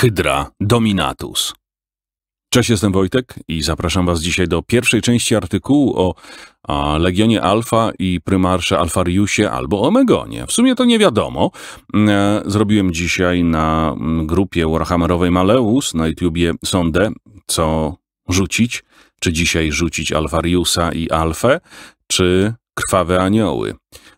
Hydra Dominatus. Cześć, jestem Wojtek i zapraszam Was dzisiaj do pierwszej części artykułu o Legionie Alfa i prymarsze Alfariusie albo Omegonie. W sumie to nie wiadomo. Mm, e, zrobiłem dzisiaj na mm, grupie Warhammerowej Maleus na YouTubie sondę, co rzucić. Czy dzisiaj rzucić Alfariusa i Alfę, czy Krwawe Anioły.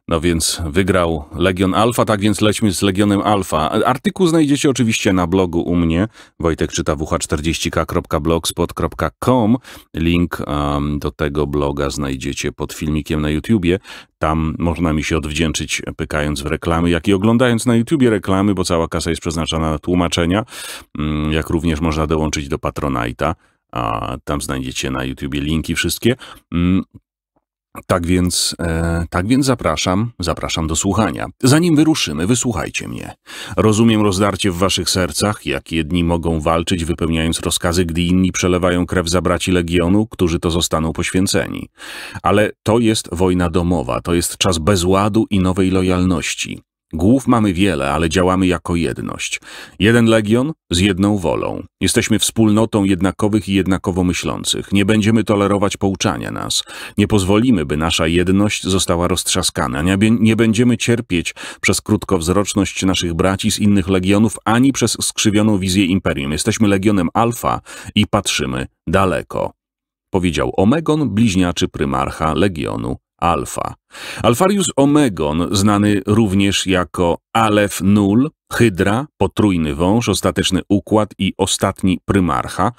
No więc wygrał Legion Alfa, tak więc lećmy z Legionem Alfa. Artykuł znajdziecie oczywiście na blogu u mnie, wojtekczytawh40k.blogspot.com. Link um, do tego bloga znajdziecie pod filmikiem na YouTubie. Tam można mi się odwdzięczyć pykając w reklamy, jak i oglądając na YouTubie reklamy, bo cała kasa jest przeznaczona na tłumaczenia, mm, jak również można dołączyć do Patronite'a. A tam znajdziecie na YouTubie linki wszystkie. Mm, tak więc, e, tak więc zapraszam, zapraszam do słuchania. Zanim wyruszymy, wysłuchajcie mnie. Rozumiem rozdarcie w waszych sercach, jak jedni mogą walczyć wypełniając rozkazy, gdy inni przelewają krew za braci Legionu, którzy to zostaną poświęceni. Ale to jest wojna domowa, to jest czas bezładu i nowej lojalności. Głów mamy wiele, ale działamy jako jedność. Jeden legion z jedną wolą. Jesteśmy wspólnotą jednakowych i jednakowo myślących. Nie będziemy tolerować pouczania nas. Nie pozwolimy, by nasza jedność została roztrzaskana. Nie, nie będziemy cierpieć przez krótkowzroczność naszych braci z innych legionów, ani przez skrzywioną wizję imperium. Jesteśmy legionem alfa i patrzymy daleko. Powiedział Omegon, bliźniaczy prymarcha legionu alfa. Alfarius Omegon, znany również jako Alef Nul, Hydra, potrójny wąż, ostateczny układ i ostatni prymarcha,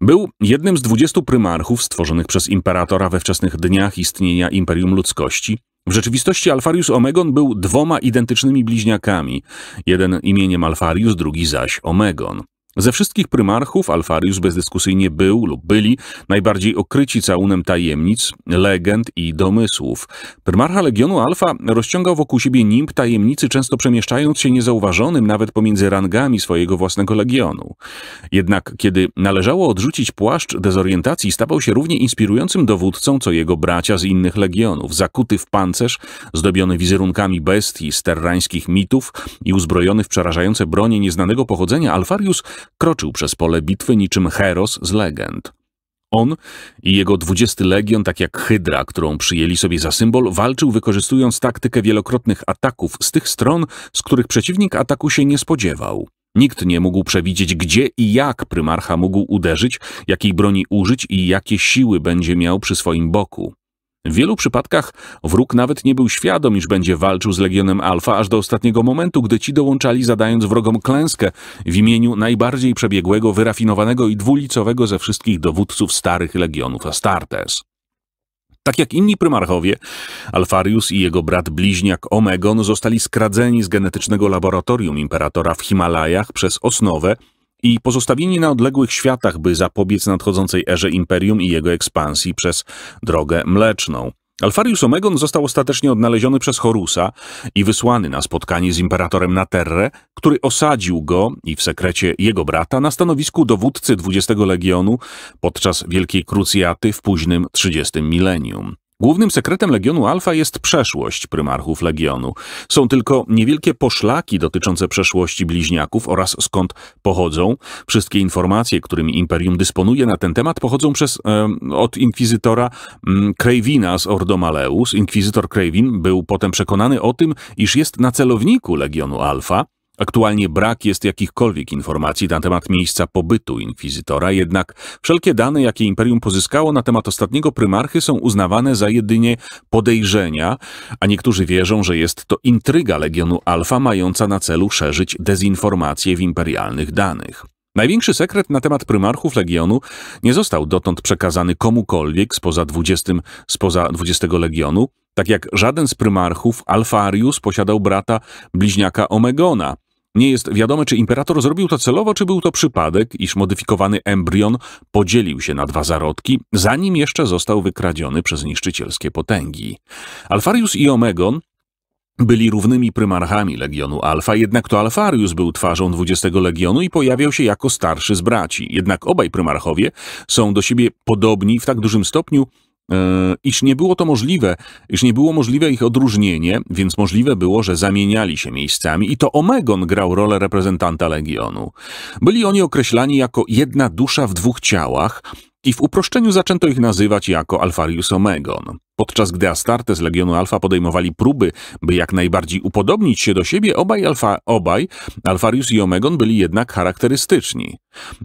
był jednym z dwudziestu prymarchów stworzonych przez imperatora we wczesnych dniach istnienia Imperium Ludzkości, w rzeczywistości Alfarius Omegon był dwoma identycznymi bliźniakami, jeden imieniem Alfarius, drugi zaś Omegon. Ze wszystkich prymarchów Alfarius bezdyskusyjnie był lub byli najbardziej okryci całunem tajemnic, legend i domysłów. Prymarcha Legionu Alfa rozciągał wokół siebie nimb tajemnicy, często przemieszczając się niezauważonym nawet pomiędzy rangami swojego własnego legionu. Jednak kiedy należało odrzucić płaszcz dezorientacji, stawał się równie inspirującym dowódcą, co jego bracia z innych legionów, zakuty w pancerz, zdobiony wizerunkami bestii, sterrańskich mitów i uzbrojony w przerażające bronie nieznanego pochodzenia, Alfarius kroczył przez pole bitwy niczym Heros z legend. On i jego dwudziesty legion, tak jak Hydra, którą przyjęli sobie za symbol, walczył wykorzystując taktykę wielokrotnych ataków z tych stron, z których przeciwnik ataku się nie spodziewał. Nikt nie mógł przewidzieć, gdzie i jak prymarcha mógł uderzyć, jakiej broni użyć i jakie siły będzie miał przy swoim boku. W wielu przypadkach wróg nawet nie był świadom, iż będzie walczył z Legionem Alfa aż do ostatniego momentu, gdy ci dołączali zadając wrogom klęskę w imieniu najbardziej przebiegłego, wyrafinowanego i dwulicowego ze wszystkich dowódców starych Legionów Astartes. Tak jak inni prymarchowie, Alfarius i jego brat bliźniak Omegon zostali skradzeni z genetycznego laboratorium imperatora w Himalajach przez osnowę, i pozostawieni na odległych światach, by zapobiec nadchodzącej erze imperium i jego ekspansji przez drogę mleczną. Alfarius Omegon został ostatecznie odnaleziony przez Horusa i wysłany na spotkanie z imperatorem na który osadził go i w sekrecie jego brata na stanowisku dowódcy XX Legionu podczas Wielkiej Krucjaty w późnym 30. milenium. Głównym sekretem Legionu Alfa jest przeszłość prymarchów Legionu. Są tylko niewielkie poszlaki dotyczące przeszłości bliźniaków oraz skąd pochodzą. Wszystkie informacje, którymi Imperium dysponuje na ten temat, pochodzą przez, e, od inkwizytora mm, Krejwina z Ordo Maleus. Inkwizytor Krejwin był potem przekonany o tym, iż jest na celowniku Legionu Alfa, Aktualnie brak jest jakichkolwiek informacji na temat miejsca pobytu inkwizytora, jednak wszelkie dane, jakie imperium pozyskało na temat ostatniego prymarchy są uznawane za jedynie podejrzenia, a niektórzy wierzą, że jest to intryga Legionu Alfa mająca na celu szerzyć dezinformację w imperialnych danych. Największy sekret na temat prymarchów Legionu nie został dotąd przekazany komukolwiek spoza 20, spoza 20 Legionu, tak jak żaden z prymarchów, Alfarius posiadał brata bliźniaka Omegona. Nie jest wiadome, czy imperator zrobił to celowo, czy był to przypadek, iż modyfikowany embrion podzielił się na dwa zarodki, zanim jeszcze został wykradziony przez niszczycielskie potęgi. Alfarius i Omegon byli równymi prymarchami Legionu Alfa, jednak to Alfarius był twarzą 20 Legionu i pojawiał się jako starszy z braci. Jednak obaj prymarchowie są do siebie podobni w tak dużym stopniu, E, iż nie było to możliwe, iż nie było możliwe ich odróżnienie, więc możliwe było, że zamieniali się miejscami i to Omegon grał rolę reprezentanta Legionu. Byli oni określani jako jedna dusza w dwóch ciałach, i w uproszczeniu zaczęto ich nazywać jako Alfarius Omegon. Podczas gdy Astarte z Legionu Alfa podejmowali próby, by jak najbardziej upodobnić się do siebie, obaj, Alfa, obaj Alfarius i Omegon byli jednak charakterystyczni.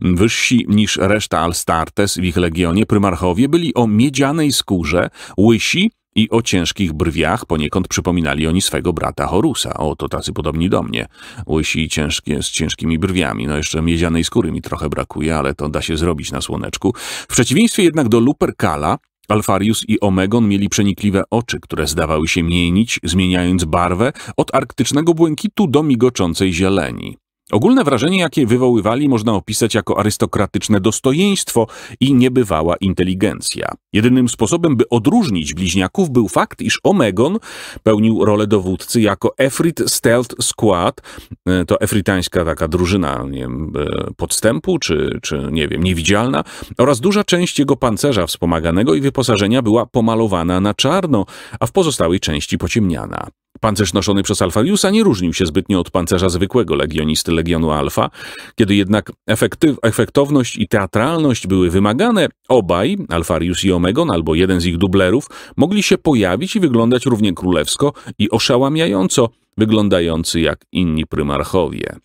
Wyżsi niż reszta Astartes w ich Legionie prymarchowie byli o miedzianej skórze, łysi i o ciężkich brwiach poniekąd przypominali oni swego brata Horusa. O, to tacy podobni do mnie. Łysi i ciężkie, z ciężkimi brwiami. No jeszcze miedzianej skóry mi trochę brakuje, ale to da się zrobić na słoneczku. W przeciwieństwie jednak do Lupercala, Alfarius i Omegon mieli przenikliwe oczy, które zdawały się mienić, zmieniając barwę od arktycznego błękitu do migoczącej zieleni. Ogólne wrażenie, jakie wywoływali, można opisać jako arystokratyczne dostojeństwo i niebywała inteligencja. Jedynym sposobem, by odróżnić bliźniaków, był fakt, iż Omegon pełnił rolę dowódcy jako Efrit Stealth Squad, e, to efrytańska taka drużyna nie wiem, e, podstępu, czy, czy nie wiem, niewidzialna, oraz duża część jego pancerza wspomaganego i wyposażenia była pomalowana na czarno, a w pozostałej części pociemniana. Pancerz noszony przez Alfariusa nie różnił się zbytnio od pancerza zwykłego legionisty Legionu Alfa. Kiedy jednak efektyw, efektowność i teatralność były wymagane, obaj, Alfarius i Omegon, albo jeden z ich dublerów, mogli się pojawić i wyglądać równie królewsko i oszałamiająco, wyglądający jak inni prymarchowie.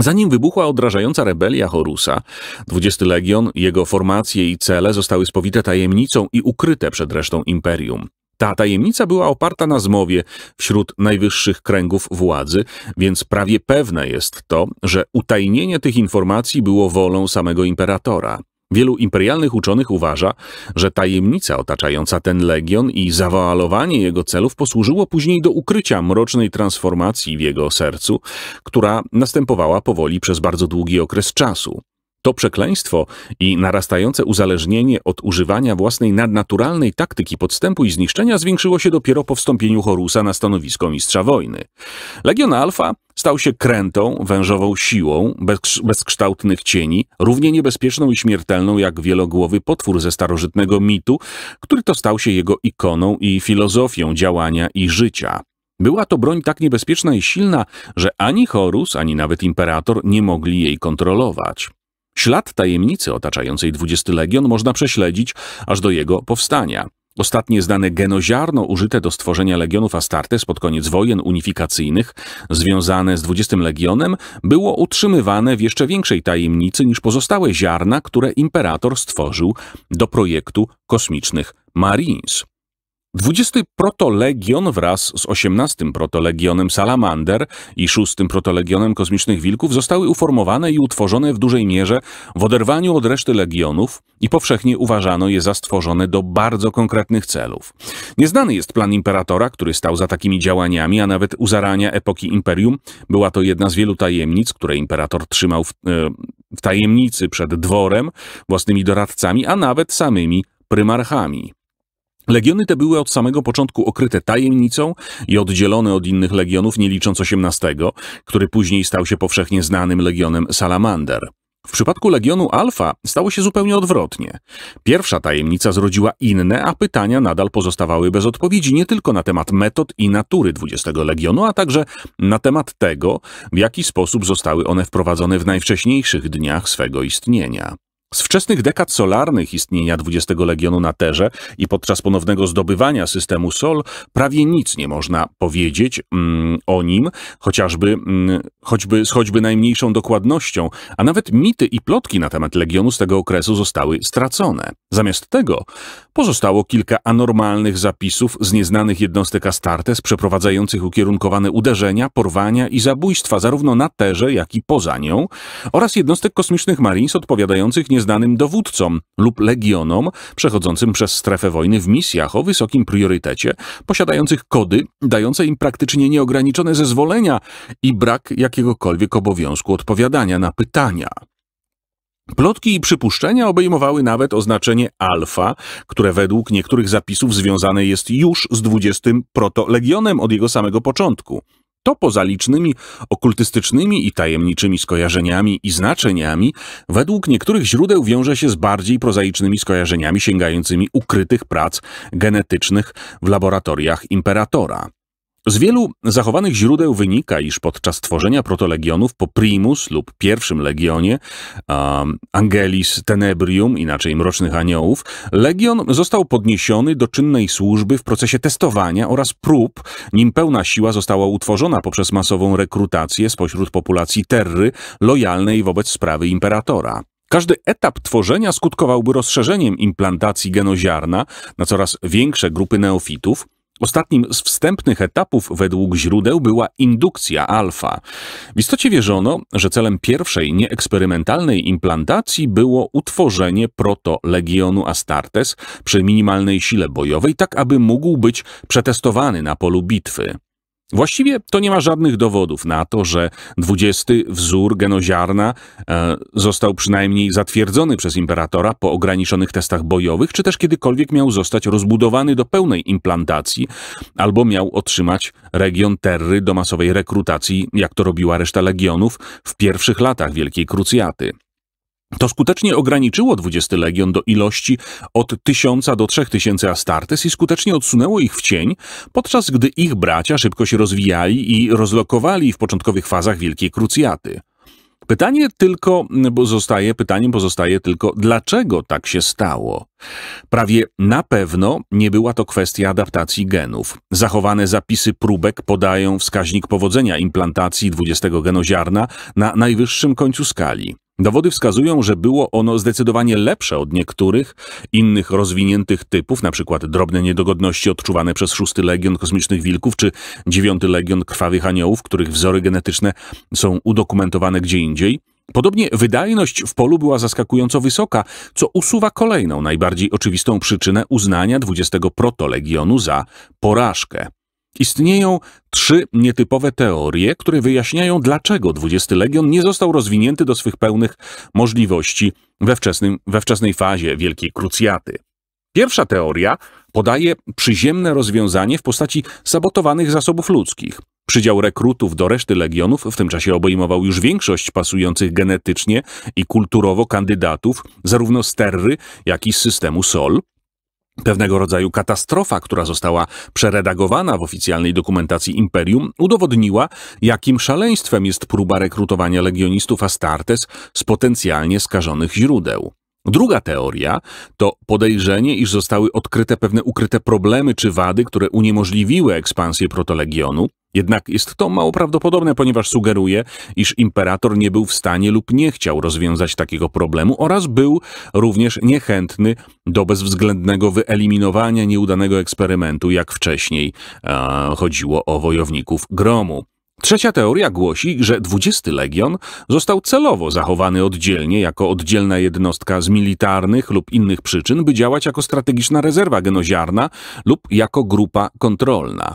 Zanim wybuchła odrażająca rebelia Horusa, 20 Legion, jego formacje i cele zostały spowite tajemnicą i ukryte przed resztą imperium. Ta tajemnica była oparta na zmowie wśród najwyższych kręgów władzy, więc prawie pewne jest to, że utajnienie tych informacji było wolą samego imperatora. Wielu imperialnych uczonych uważa, że tajemnica otaczająca ten legion i zawoalowanie jego celów posłużyło później do ukrycia mrocznej transformacji w jego sercu, która następowała powoli przez bardzo długi okres czasu. To przekleństwo i narastające uzależnienie od używania własnej nadnaturalnej taktyki podstępu i zniszczenia zwiększyło się dopiero po wstąpieniu Horusa na stanowisko mistrza wojny. Legion Alfa stał się krętą, wężową siłą, bez, bezkształtnych cieni, równie niebezpieczną i śmiertelną jak wielogłowy potwór ze starożytnego mitu, który to stał się jego ikoną i filozofią działania i życia. Była to broń tak niebezpieczna i silna, że ani Horus, ani nawet imperator nie mogli jej kontrolować. Ślad tajemnicy otaczającej XX Legion można prześledzić aż do jego powstania. Ostatnie znane genoziarno użyte do stworzenia legionów Astartes pod koniec wojen unifikacyjnych, związane z XX Legionem, było utrzymywane w jeszcze większej tajemnicy niż pozostałe ziarna, które imperator stworzył do projektu kosmicznych Marines. 20 protolegion wraz z 18 protolegionem Salamander i 6 protolegionem kosmicznych wilków zostały uformowane i utworzone w dużej mierze w oderwaniu od reszty legionów i powszechnie uważano je za stworzone do bardzo konkretnych celów. Nieznany jest plan imperatora, który stał za takimi działaniami, a nawet u zarania epoki imperium była to jedna z wielu tajemnic, które imperator trzymał w, e, w tajemnicy przed dworem, własnymi doradcami, a nawet samymi prymarchami. Legiony te były od samego początku okryte tajemnicą i oddzielone od innych legionów, nie licząc XVIII, który później stał się powszechnie znanym legionem Salamander. W przypadku legionu Alfa stało się zupełnie odwrotnie. Pierwsza tajemnica zrodziła inne, a pytania nadal pozostawały bez odpowiedzi nie tylko na temat metod i natury XX legionu, a także na temat tego, w jaki sposób zostały one wprowadzone w najwcześniejszych dniach swego istnienia. Z wczesnych dekad solarnych istnienia XX Legionu na Terze i podczas ponownego zdobywania systemu Sol prawie nic nie można powiedzieć mm, o nim, chociażby mm, choćby, z choćby najmniejszą dokładnością, a nawet mity i plotki na temat Legionu z tego okresu zostały stracone. Zamiast tego pozostało kilka anormalnych zapisów z nieznanych jednostek Astartes przeprowadzających ukierunkowane uderzenia, porwania i zabójstwa zarówno na Terze, jak i poza nią oraz jednostek kosmicznych Marines odpowiadających nie nieznanym dowódcom lub legionom przechodzącym przez strefę wojny w misjach o wysokim priorytecie, posiadających kody dające im praktycznie nieograniczone zezwolenia i brak jakiegokolwiek obowiązku odpowiadania na pytania. Plotki i przypuszczenia obejmowały nawet oznaczenie alfa, które według niektórych zapisów związane jest już z 20 protolegionem od jego samego początku to poza licznymi okultystycznymi i tajemniczymi skojarzeniami i znaczeniami, według niektórych źródeł wiąże się z bardziej prozaicznymi skojarzeniami sięgającymi ukrytych prac genetycznych w laboratoriach imperatora. Z wielu zachowanych źródeł wynika, iż podczas tworzenia protolegionów po primus lub pierwszym legionie um, Angelis Tenebrium, inaczej Mrocznych Aniołów, legion został podniesiony do czynnej służby w procesie testowania oraz prób, nim pełna siła została utworzona poprzez masową rekrutację spośród populacji terry lojalnej wobec sprawy imperatora. Każdy etap tworzenia skutkowałby rozszerzeniem implantacji genoziarna na coraz większe grupy neofitów, Ostatnim z wstępnych etapów według źródeł była indukcja alfa. W istocie wierzono, że celem pierwszej nieeksperymentalnej implantacji było utworzenie proto-legionu Astartes przy minimalnej sile bojowej, tak aby mógł być przetestowany na polu bitwy. Właściwie to nie ma żadnych dowodów na to, że 20 wzór genoziarna e, został przynajmniej zatwierdzony przez imperatora po ograniczonych testach bojowych, czy też kiedykolwiek miał zostać rozbudowany do pełnej implantacji, albo miał otrzymać region Terry do masowej rekrutacji, jak to robiła reszta legionów w pierwszych latach Wielkiej Krucjaty. To skutecznie ograniczyło 20 Legion do ilości od 1000 do 3000 Astartes i skutecznie odsunęło ich w cień, podczas gdy ich bracia szybko się rozwijali i rozlokowali w początkowych fazach Wielkiej Krucjaty. Pytanie tylko pozostaje, pytaniem pozostaje tylko, dlaczego tak się stało? Prawie na pewno nie była to kwestia adaptacji genów. Zachowane zapisy próbek podają wskaźnik powodzenia implantacji 20 genoziarna na najwyższym końcu skali. Dowody wskazują, że było ono zdecydowanie lepsze od niektórych innych rozwiniętych typów, np. drobne niedogodności odczuwane przez szósty Legion Kosmicznych Wilków czy dziewiąty Legion Krwawych Aniołów, których wzory genetyczne są udokumentowane gdzie indziej. Podobnie wydajność w polu była zaskakująco wysoka, co usuwa kolejną, najbardziej oczywistą przyczynę uznania 20 protolegionu za porażkę. Istnieją trzy nietypowe teorie, które wyjaśniają, dlaczego XX Legion nie został rozwinięty do swych pełnych możliwości we, wczesnym, we wczesnej fazie Wielkiej Krucjaty. Pierwsza teoria podaje przyziemne rozwiązanie w postaci sabotowanych zasobów ludzkich. Przydział rekrutów do reszty legionów w tym czasie obejmował już większość pasujących genetycznie i kulturowo kandydatów zarówno z Terry, jak i z systemu Sol, Pewnego rodzaju katastrofa, która została przeredagowana w oficjalnej dokumentacji imperium, udowodniła, jakim szaleństwem jest próba rekrutowania legionistów Astartes z potencjalnie skażonych źródeł. Druga teoria to podejrzenie, iż zostały odkryte pewne ukryte problemy czy wady, które uniemożliwiły ekspansję protolegionu. Jednak jest to mało prawdopodobne, ponieważ sugeruje, iż imperator nie był w stanie lub nie chciał rozwiązać takiego problemu oraz był również niechętny do bezwzględnego wyeliminowania nieudanego eksperymentu, jak wcześniej e, chodziło o wojowników gromu. Trzecia teoria głosi, że XX Legion został celowo zachowany oddzielnie jako oddzielna jednostka z militarnych lub innych przyczyn, by działać jako strategiczna rezerwa genoziarna lub jako grupa kontrolna.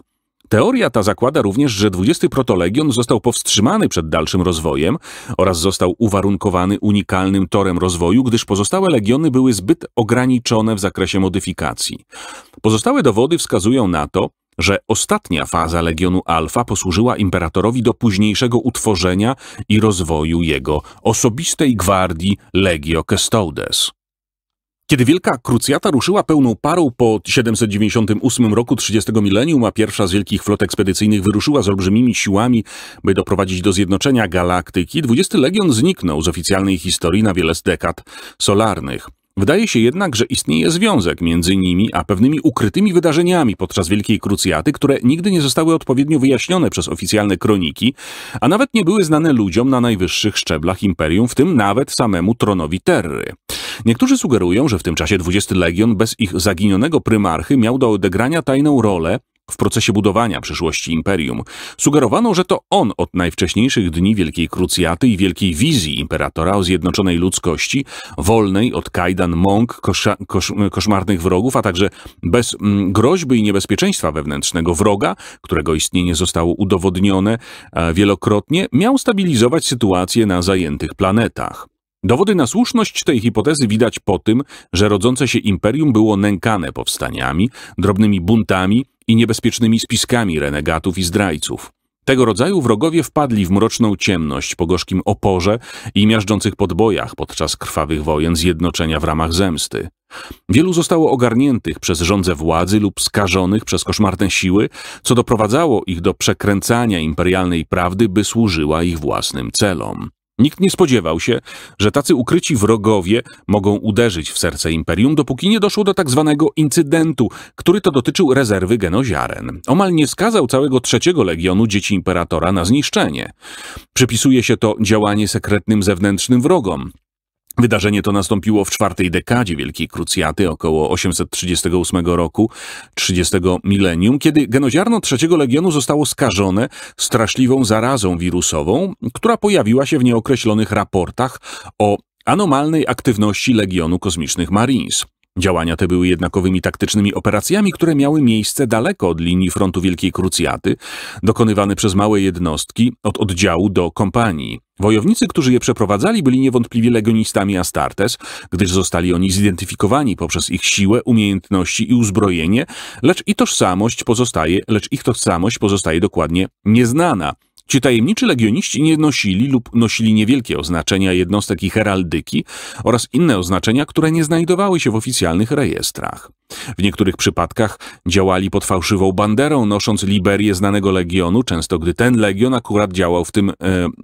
Teoria ta zakłada również, że 20 protolegion został powstrzymany przed dalszym rozwojem oraz został uwarunkowany unikalnym torem rozwoju, gdyż pozostałe legiony były zbyt ograniczone w zakresie modyfikacji. Pozostałe dowody wskazują na to, że ostatnia faza Legionu Alfa posłużyła imperatorowi do późniejszego utworzenia i rozwoju jego osobistej gwardii Legio Custodes. Kiedy Wielka Krucjata ruszyła pełną parą po 798 roku 30 milenium, a pierwsza z wielkich flot ekspedycyjnych wyruszyła z olbrzymimi siłami, by doprowadzić do zjednoczenia galaktyki, 20 Legion zniknął z oficjalnej historii na wiele dekad solarnych. Wydaje się jednak, że istnieje związek między nimi a pewnymi ukrytymi wydarzeniami podczas Wielkiej Krucjaty, które nigdy nie zostały odpowiednio wyjaśnione przez oficjalne kroniki, a nawet nie były znane ludziom na najwyższych szczeblach imperium, w tym nawet samemu tronowi Terry. Niektórzy sugerują, że w tym czasie XX Legion bez ich zaginionego prymarchy miał do odegrania tajną rolę, w procesie budowania przyszłości imperium sugerowano, że to on od najwcześniejszych dni Wielkiej Krucjaty i wielkiej wizji imperatora o zjednoczonej ludzkości, wolnej od kajdan, mąk, kosza, kosz, koszmarnych wrogów, a także bez mm, groźby i niebezpieczeństwa wewnętrznego wroga, którego istnienie zostało udowodnione e, wielokrotnie, miał stabilizować sytuację na zajętych planetach. Dowody na słuszność tej hipotezy widać po tym, że rodzące się imperium było nękane powstaniami, drobnymi buntami, i niebezpiecznymi spiskami renegatów i zdrajców. Tego rodzaju wrogowie wpadli w mroczną ciemność po gorzkim oporze i miażdżących podbojach podczas krwawych wojen zjednoczenia w ramach zemsty. Wielu zostało ogarniętych przez rządze władzy lub skażonych przez koszmarne siły, co doprowadzało ich do przekręcania imperialnej prawdy, by służyła ich własnym celom. Nikt nie spodziewał się, że tacy ukryci wrogowie mogą uderzyć w serce imperium, dopóki nie doszło do tak zwanego incydentu, który to dotyczył rezerwy genoziaren. Omal nie skazał całego trzeciego legionu dzieci imperatora na zniszczenie. Przypisuje się to działanie sekretnym zewnętrznym wrogom, Wydarzenie to nastąpiło w czwartej dekadzie Wielkiej Krucjaty, około 838 roku, 30 milenium, kiedy genoziarno III Legionu zostało skażone straszliwą zarazą wirusową, która pojawiła się w nieokreślonych raportach o anomalnej aktywności Legionu Kosmicznych Marines. Działania te były jednakowymi taktycznymi operacjami, które miały miejsce daleko od linii frontu Wielkiej Krucjaty, dokonywane przez małe jednostki od oddziału do kompanii. Wojownicy, którzy je przeprowadzali, byli niewątpliwie legionistami Astartes, gdyż zostali oni zidentyfikowani poprzez ich siłę, umiejętności i uzbrojenie, lecz i tożsamość pozostaje, lecz ich tożsamość pozostaje dokładnie nieznana. Ci tajemniczy legioniści nie nosili lub nosili niewielkie oznaczenia jednostek i heraldyki oraz inne oznaczenia, które nie znajdowały się w oficjalnych rejestrach. W niektórych przypadkach działali pod fałszywą banderą, nosząc liberię znanego legionu, często gdy ten legion akurat działał w tym, e,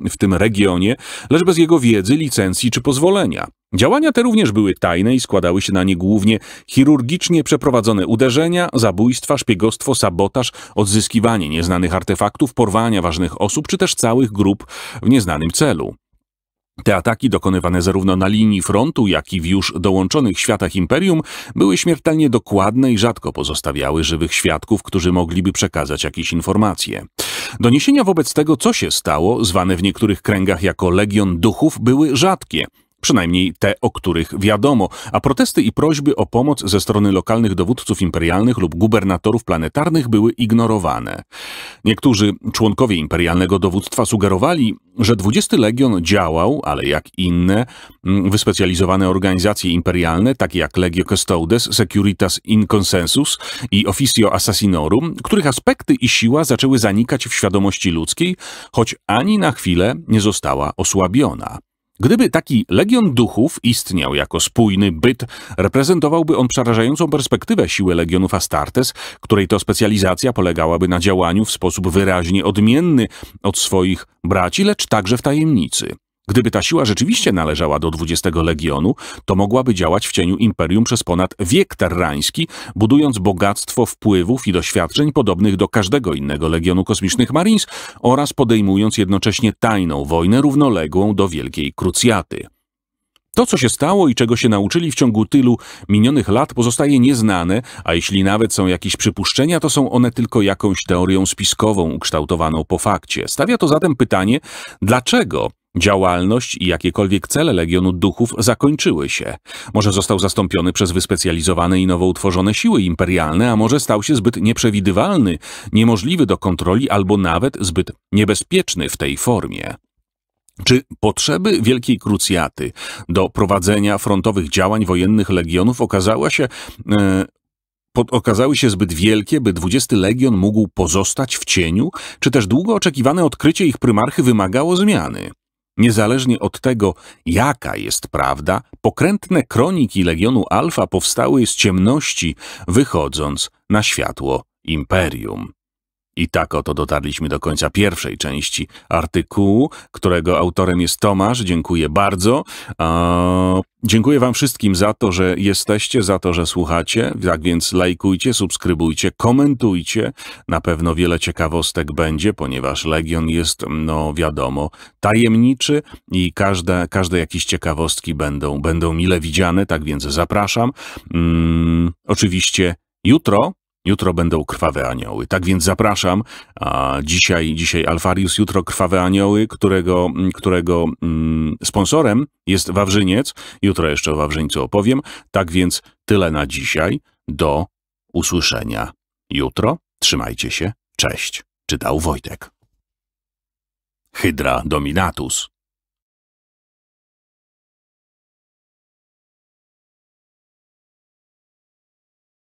w tym regionie, lecz bez jego wiedzy, licencji czy pozwolenia. Działania te również były tajne i składały się na nie głównie chirurgicznie przeprowadzone uderzenia, zabójstwa, szpiegostwo, sabotaż, odzyskiwanie nieznanych artefaktów, porwania ważnych osób czy też całych grup w nieznanym celu. Te ataki dokonywane zarówno na linii frontu, jak i w już dołączonych światach imperium były śmiertelnie dokładne i rzadko pozostawiały żywych świadków, którzy mogliby przekazać jakieś informacje. Doniesienia wobec tego, co się stało, zwane w niektórych kręgach jako legion duchów, były rzadkie, Przynajmniej te, o których wiadomo, a protesty i prośby o pomoc ze strony lokalnych dowódców imperialnych lub gubernatorów planetarnych były ignorowane. Niektórzy członkowie imperialnego dowództwa sugerowali, że 20 Legion działał, ale jak inne mm, wyspecjalizowane organizacje imperialne, takie jak Legio Custodes, Securitas in Consensus i Officio Assassinorum, których aspekty i siła zaczęły zanikać w świadomości ludzkiej, choć ani na chwilę nie została osłabiona. Gdyby taki legion duchów istniał jako spójny byt, reprezentowałby on przerażającą perspektywę siły legionów Astartes, której to specjalizacja polegałaby na działaniu w sposób wyraźnie odmienny od swoich braci, lecz także w tajemnicy. Gdyby ta siła rzeczywiście należała do XX Legionu, to mogłaby działać w cieniu imperium przez ponad wiek terrański, budując bogactwo wpływów i doświadczeń podobnych do każdego innego Legionu Kosmicznych Marines oraz podejmując jednocześnie tajną wojnę równoległą do Wielkiej Krucjaty. To, co się stało i czego się nauczyli w ciągu tylu minionych lat, pozostaje nieznane, a jeśli nawet są jakieś przypuszczenia, to są one tylko jakąś teorią spiskową ukształtowaną po fakcie. Stawia to zatem pytanie, dlaczego Działalność i jakiekolwiek cele Legionu Duchów zakończyły się. Może został zastąpiony przez wyspecjalizowane i nowo utworzone siły imperialne, a może stał się zbyt nieprzewidywalny, niemożliwy do kontroli albo nawet zbyt niebezpieczny w tej formie. Czy potrzeby Wielkiej Krucjaty do prowadzenia frontowych działań wojennych legionów okazała się, e, okazały się zbyt wielkie, by XX Legion mógł pozostać w cieniu, czy też długo oczekiwane odkrycie ich prymarchy wymagało zmiany? Niezależnie od tego, jaka jest prawda, pokrętne kroniki Legionu Alfa powstały z ciemności, wychodząc na światło imperium. I tak oto dotarliśmy do końca pierwszej części artykułu, którego autorem jest Tomasz. Dziękuję bardzo. dziękuję Wam wszystkim za to, że jesteście, za to, że słuchacie. Tak więc lajkujcie, subskrybujcie, komentujcie. Na pewno wiele ciekawostek będzie, ponieważ Legion jest, no wiadomo, tajemniczy i każde, każde jakieś ciekawostki będą, będą mile widziane, tak więc zapraszam. Mm, oczywiście jutro Jutro będą krwawe anioły. Tak więc zapraszam. A dzisiaj, dzisiaj Alfarius, jutro krwawe anioły, którego, którego mm, sponsorem jest Wawrzyniec. Jutro jeszcze o Wawrzyńcu opowiem. Tak więc tyle na dzisiaj. Do usłyszenia jutro. Trzymajcie się. Cześć. Czytał Wojtek. Hydra Dominatus.